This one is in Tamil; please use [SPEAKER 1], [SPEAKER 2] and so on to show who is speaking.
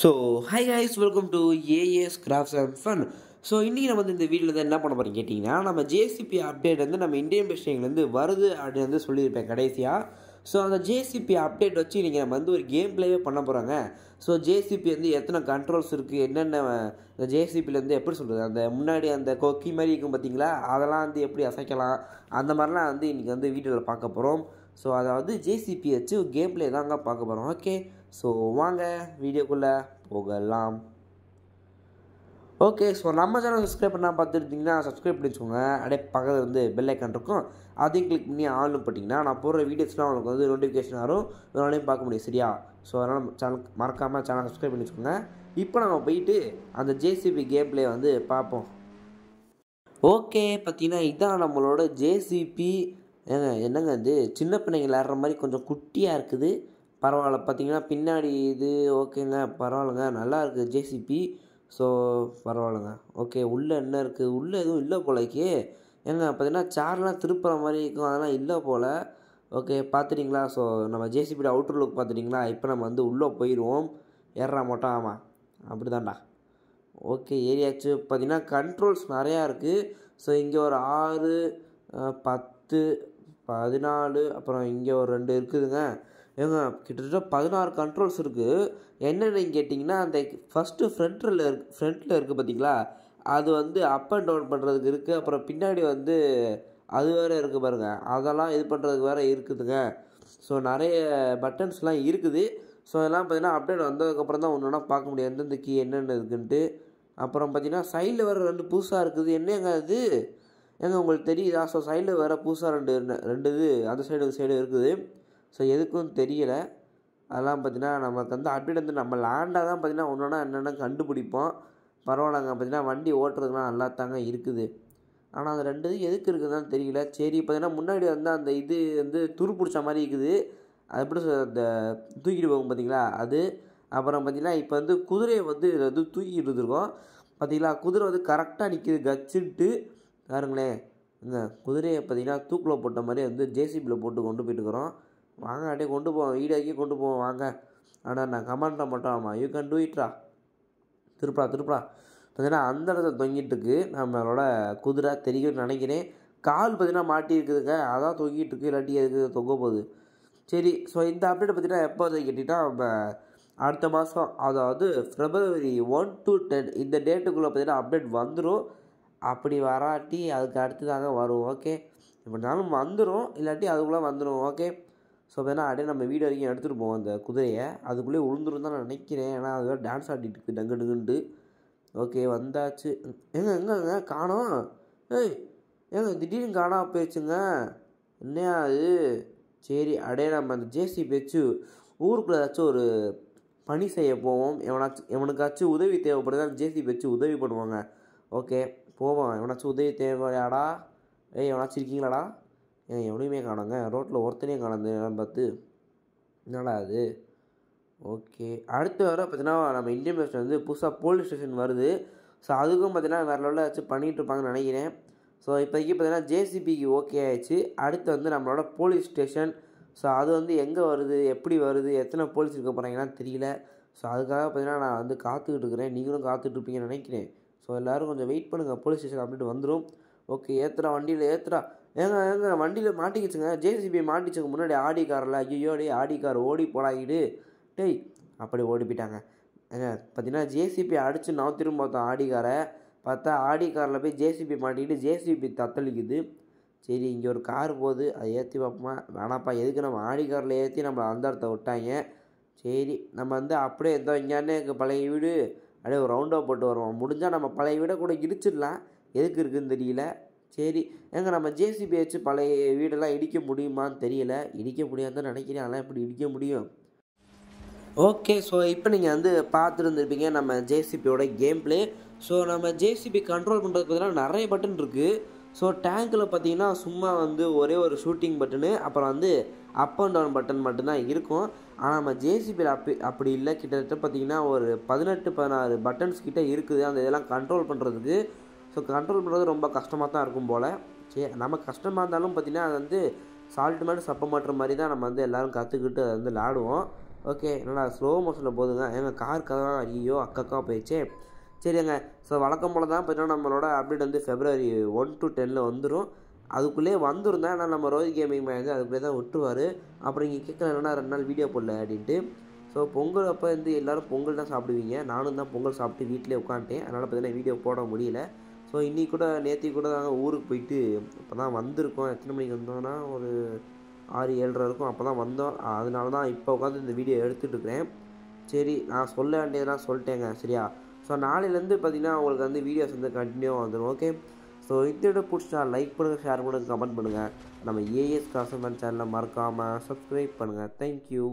[SPEAKER 1] so hi hi's welcome to AAS crafts and fun so இன்றைக்கி நம்ம வந்து இந்த வீடியோவில் தான் என்ன பண்ண போகிறோம் கேட்டிங்கன்னா நம்ம ஜேசிபி அப்டேட் வந்து நம்ம இந்தியன் பேஸ்டிங்லேருந்து வருது அப்படின்னு வந்து சொல்லியிருப்பேன் கடைசியாக ஸோ அந்த ஜேசிபி அப்டேட் வச்சு இன்றைக்கி நம்ம வந்து ஒரு கேம் பிளேவே பண்ண போகிறாங்க ஸோ ஜேசிபி வந்து எத்தனை கண்ட்ரோல்ஸ் இருக்குது என்னென்ன இந்த ஜேசிபிலேருந்து எப்படி சொல்கிறது அந்த முன்னாடி அந்த கொக்கி மாதிரி இருக்கும் பார்த்தீங்களா அதெல்லாம் வந்து எப்படி அசைக்கலாம் அந்த மாதிரிலாம் வந்து இன்றைக்கி வந்து வீடியோவில் பார்க்க போகிறோம் ஸோ அதாவது ஜேசிபி வச்சு கேம் பிளே தாங்க பார்க்க போகிறோம் ஓகே ஸோ வாங்க வீடியோக்குள்ளே போகலாம் ஓகே ஸோ நம்ம சேனல் சப்ஸ்கிரைப் பண்ணால் பார்த்துருந்தீங்கன்னா சப்ஸ்கிரைப் பண்ணி வச்சுக்கோங்க அப்படியே பக்கத்தில் வந்து பெல் ஐக்கான் இருக்கும் அதையும் கிளிக் பண்ணி ஆன்லைன் போட்டிங்கன்னா நான் போடுற வீடியோஸ்லாம் உங்களுக்கு வந்து நோட்டிஃபிகேஷன் வரும் உங்களாலையும் பார்க்க முடியும் சரியா ஸோ அதனால் சேனல் மறக்காமல் சேனல் சப்ஸ்கிரைப் பண்ணி வச்சுக்கோங்க இப்போ நம்ம போயிட்டு அந்த ஜேசிபி கேம் பிளே வந்து பார்ப்போம் ஓகே பார்த்தீங்கன்னா இதுதான் நம்மளோட ஜேசிபி என்னங்க என்னங்க இது சின்ன பிள்ளைங்க விளையாடுற மாதிரி கொஞ்சம் குட்டியாக இருக்குது பரவாயில்ல பார்த்தீங்கன்னா பின்னாடி இது ஓகேங்க பரவாயில்லங்க நல்லா இருக்குது ஜேசிபி ஸோ பரவாயில்லங்க ஓகே உள்ளே என்ன இருக்குது உள்ளே எதுவும் இல்லை போலக்கே ஏங்க பார்த்தீங்கன்னா சார்லாம் திருப்புற மாதிரி இருக்கும் அதெல்லாம் இல்லை போல் ஓகே பார்த்துட்டிங்களா ஸோ நம்ம ஜேசிபியோட அவுட்டர் லுக் பார்த்துட்டிங்களா இப்போ நம்ம வந்து உள்ளே போயிடுவோம் ஏறுறா மட்டும் ஆமாம் அப்படி தான்டா ஓகே ஏரியாச்சு பார்த்திங்கன்னா கண்ட்ரோல்ஸ் நிறையா இருக்குது ஸோ இங்கே ஒரு ஆறு பத்து பதினாலு அப்புறம் இங்கே ஒரு ரெண்டு இருக்குதுங்க ஏங்க கிட்டத்தட்ட பதினாறு கண்ட்ரோல்ஸ் இருக்குது என்னென்னு கேட்டிங்கன்னா அந்த ஃபஸ்ட்டு ஃப்ரண்ட்டில் இருக்கு ஃப்ரண்ட்டில் இருக்குது பார்த்தீங்களா அது வந்து அப் அண்ட் டவுன் பண்ணுறதுக்கு இருக்குது அப்புறம் பின்னாடி வந்து அது வேறு இருக்குது பாருங்கள் அதெல்லாம் இது பண்ணுறதுக்கு வேறு இருக்குதுங்க ஸோ நிறைய பட்டன்ஸ்லாம் இருக்குது ஸோ அதெல்லாம் பார்த்தீங்கன்னா அப்டேட் வந்ததுக்கப்புறம் தான் ஒன்றா பார்க்க முடியும் எந்தெந்த கீ என்னென்ன இருக்குன்ட்டு அப்புறம் பார்த்தீங்கன்னா சைடில் வேறு ரெண்டு புதுசாக இருக்குது என்னங்க அது ஏங்க உங்களுக்கு தெரியுதா ஸோ சைடில் வேறு புதுசாக ரெண்டு ரெண்டு இது அந்த சைடு இந்த சைடு இருக்குது ஸோ எதுக்கும் தெரியல அதெல்லாம் பார்த்தீங்கன்னா நமக்கு வந்து அப்டேட் வந்து நம்ம லேண்டாக தான் பார்த்தீங்கன்னா ஒன்று என்னென்ன கண்டுபிடிப்போம் பரவாயில்லங்க பார்த்தீங்கன்னா வண்டி ஓட்டுறதுலாம் நல்லா தாங்க இருக்குது ஆனால் அது ரெண்டு எதுக்கு இருக்குதுன்னு தெரியல சரி பார்த்தீங்கன்னா முன்னாடி வந்து அந்த இது வந்து துரு பிடிச்ச மாதிரி இருக்குது அது எப்படி அந்த தூக்கிட்டு போகும் பார்த்தீங்களா அது அப்புறம் பார்த்தீங்கன்னா இப்போ வந்து குதிரையை வந்து இதை வந்து தூக்கிட்டு இருக்கோம் பார்த்தீங்களா குதிரை வந்து கரெக்டாக நிற்கிது கச்சுட்டு பாருங்களேன் இந்த குதிரையை பார்த்தீங்கன்னா தூக்கில் போட்ட மாதிரி வந்து ஜேசிபியில் போட்டு கொண்டு போயிட்டுருக்குறோம் வாங்க அப்படியே கொண்டு போவோம் ஈடாக்கி கொண்டு போவோம் வாங்க ஆனால் நான் கமாண்ட் மட்டும் ஆமாம் யூ கேன் டூ இட்ரா திருப்பா திருப்பா பார்த்தீங்கன்னா அந்த இடத்துல தொங்கிட்டுருக்கு நம்மளோட குதிரை தெரியும்னு நினைக்கிறேன் கால் பார்த்தீங்கன்னா மாட்டியிருக்குதுங்க அதான் தொங்கிட்டு இருக்கு இல்லாட்டி எதுக்கு தொங்க போகுது சரி ஸோ இந்த அப்டேட் பார்த்தீங்கன்னா எப்போ வந்து கேட்டிங்கன்னா நம்ம அடுத்த மாதம் அதாவது ஃபிப்ரவரி ஒன் டு டென் இந்த டேட்டுக்குள்ளே பார்த்தீங்கன்னா அப்டேட் வந்துடும் அப்படி வராட்டி அதுக்கு அடுத்து தாங்க வரும் ஓகே எப்படினாலும் வந்துடும் இல்லாட்டி அதுக்குள்ளே வந்துடும் ஓகே ஸோ பார்த்தீங்கன்னா அப்படியே நம்ம வீடு வரைக்கும் எடுத்துகிட்டு போவோம் அந்த குதிரையை அதுக்குள்ளேயே உளுந்துரும் நான் நினைக்கிறேன் ஏன்னா அது டான்ஸ் ஆடிட்டு இருக்கு டங்கு டுங்குண்டு ஓகே வந்தாச்சு ஏங்க எங்கங்க காணோம் ஏய் ஏங்க திடீர்னு காணாம போயிடுச்சுங்க என்னையா அது சரி அடே நம்ம அந்த ஜேசி பேச்சு ஊருக்குள்ளே ஏதாச்சும் ஒரு பணி செய்ய போவோம் எவனாச்சும் எவனுக்காச்சும் உதவி தேவைப்படுது அந்த ஜேசி பேச்சு உதவி பண்ணுவாங்க ஓகே போவோம் எவனாச்சும் உதவி தேவையாடா ஏய் எவனாச்சும் இருக்கீங்களாடா ஏன் எவனையுமே காணுங்க ரோட்டில் ஒருத்தனையும் காணாது பார்த்து என்னடா அது ஓகே அடுத்து வர பார்த்தீங்கன்னா நம்ம இந்தியன் பேஸ்ட் வந்து புதுசாக போலீஸ் ஸ்டேஷன் வருது ஸோ அதுக்கும் பார்த்தீங்கன்னா வேறு லெவலில் வச்சு பண்ணிகிட்டு இருப்பாங்கன்னு நினைக்கிறேன் ஸோ இப்போதைக்கு பார்த்தீங்கன்னா ஜேசிபிக்கு ஓகே ஆயிடுச்சு அடுத்து வந்து நம்மளோட போலீஸ் ஸ்டேஷன் ஸோ அது வந்து எங்கே வருது எப்படி வருது எத்தனை போலீஸ் இருக்க போகிறாங்கன்னா தெரியல ஸோ அதுக்காக பார்த்தீங்கன்னா நான் வந்து காத்துக்கிட்டு இருக்கிறேன் நீங்களும் காத்துட்ருப்பீங்கன்னு நினைக்கிறேன் ஸோ எல்லோரும் கொஞ்சம் வெயிட் பண்ணுங்கள் போலீஸ் ஸ்டேஷன் அப்படின்ட்டு வந்துடும் ஓகே ஏற்றுறா வண்டியில் ஏற்றுறா ஏங்க ஏங்க வண்டியில் மாட்டிக்கிச்சுங்க ஜேசிபி மாட்டிச்சுங்க முன்னாடி ஆடி கார்ல ஐயோ டே ஆடி கார் ஓடி போலாங்கிடு டேய் அப்படி ஓடி போயிட்டாங்க ஏங்க பார்த்தீங்கன்னா ஜேசிபி அடித்து திரும்ப பார்த்தோம் ஆடி காரை பார்த்தா ஆடி காரில் போய் ஜேசிபி மாட்டிக்கிட்டு ஜேசிபி தத்தளிக்குது சரி இங்கே ஒரு கார் போகுது அதை ஏற்றி பார்ப்போமா வேணாப்பா எதுக்கு நம்ம ஆடி காரில் ஏற்றி நம்ம அந்த இடத்த விட்டாங்க சரி நம்ம வந்து அப்படியே எந்த இங்கேன்னு எங்கள் பழைய வீடு அப்படியே ஒரு ரவுண்டாக போட்டு வருவோம் முடிஞ்சால் நம்ம பழைய வீடை கூட இடிச்சிடலாம் எதுக்கு இருக்குதுன்னு தெரியல சரி ஏங்க நம்ம ஜேசிபி வச்சு பழைய வீடெல்லாம் இடிக்க முடியுமான்னு தெரியல இடிக்க முடியாதுன்னு நினைக்கிறேன் ஆனால் எப்படி இடிக்க முடியும் ஓகே ஸோ இப்போ நீங்கள் வந்து பார்த்துருந்துருப்பீங்க நம்ம ஜேசிபியோட கேம் பிளே ஸோ நம்ம ஜேசிபி கண்ட்ரோல் பண்ணுறதுக்கு பதிலாக நிறைய பட்டன் இருக்குது ஸோ டேங்க்கில் பார்த்தீங்கன்னா சும்மா வந்து ஒரே ஒரு ஷூட்டிங் பட்டனு அப்புறம் வந்து அப் அண்ட் டவுன் பட்டன் மட்டும்தான் இருக்கும் ஆனால் நம்ம ஜேசிபியில் அப்படி அப்படி இல்லை கிட்டத்தட்ட பார்த்தீங்கன்னா ஒரு பதினெட்டு பதினாறு பட்டன்ஸ் கிட்டே இருக்குது அந்த இதெல்லாம் கண்ட்ரோல் பண்ணுறதுக்கு ஸோ கண்ட்ரோல் பண்ணுறது ரொம்ப கஷ்டமாக தான் இருக்கும் போல் சரி நம்ம கஷ்டமாக இருந்தாலும் பார்த்திங்கன்னா அது வந்து சால்ட் மாதிரி சப்பை மாட்டுற மாதிரி தான் நம்ம வந்து எல்லோரும் கற்றுக்கிட்டு அதை வந்து விளாடுவோம் ஓகே நல்லா ஸ்லோ மோஷனில் தான் எங்கள் கார் கதவா ஐயோ அக்கக்கா போயிடுச்சு சரிங்க ஸோ வழக்கம் போல் தான் பார்த்தீங்கன்னா நம்மளோட அப்டேட் வந்து ஃபெப்ரவரி ஒன் டு டென்னில் வந்துடும் அதுக்குள்ளே வந்துருந்தேன் ஆனால் நம்ம ரோஹித் கேமிங் மேன் வந்து அதுக்குள்ளே தான் விட்டுருவார் அப்புறம் இங்கே கேட்கல என்னன்னா ரெண்டு நாள் வீடியோ போடல அப்படின்ட்டு ஸோ பொங்கல் அப்போ வந்து எல்லோரும் பொங்கல் தான் சாப்பிடுவீங்க நானும் தான் பொங்கல் சாப்பிட்டு வீட்டிலே உட்காந்துட்டேன் அதனால் பார்த்தீங்கன்னா வீடியோ போட முடியல ஸோ இன்றைக்கி கூட நேற்றி கூட நாங்கள் ஊருக்கு போயிட்டு அப்போ தான் வந்திருக்கோம் எத்தனை மணிக்கு வந்தோன்னா ஒரு ஆறு ஏழரை இருக்கும் அப்போ தான் வந்தோம் அதனால தான் இப்போ உட்காந்து இந்த வீடியோ எடுத்துகிட்ருக்கிறேன் சரி நான் சொல்ல வேண்டியதெல்லாம் சொல்லிட்டேங்க சரியா ஸோ நாளையிலேருந்து பார்த்திங்கன்னா உங்களுக்கு வந்து வீடியோஸ் வந்து கண்டினியூவாக வந்துடும் ஓகே ஸோ இதோட பிடிச்சா லைக் பண்ணுங்கள் ஷேர் பண்ணுங்கள் கமெண்ட் பண்ணுங்கள் நம்ம ஏஎஸ் காசுமன் சேனலை மறக்காமல் சப்ஸ்கிரைப் பண்ணுங்கள் தேங்க்யூ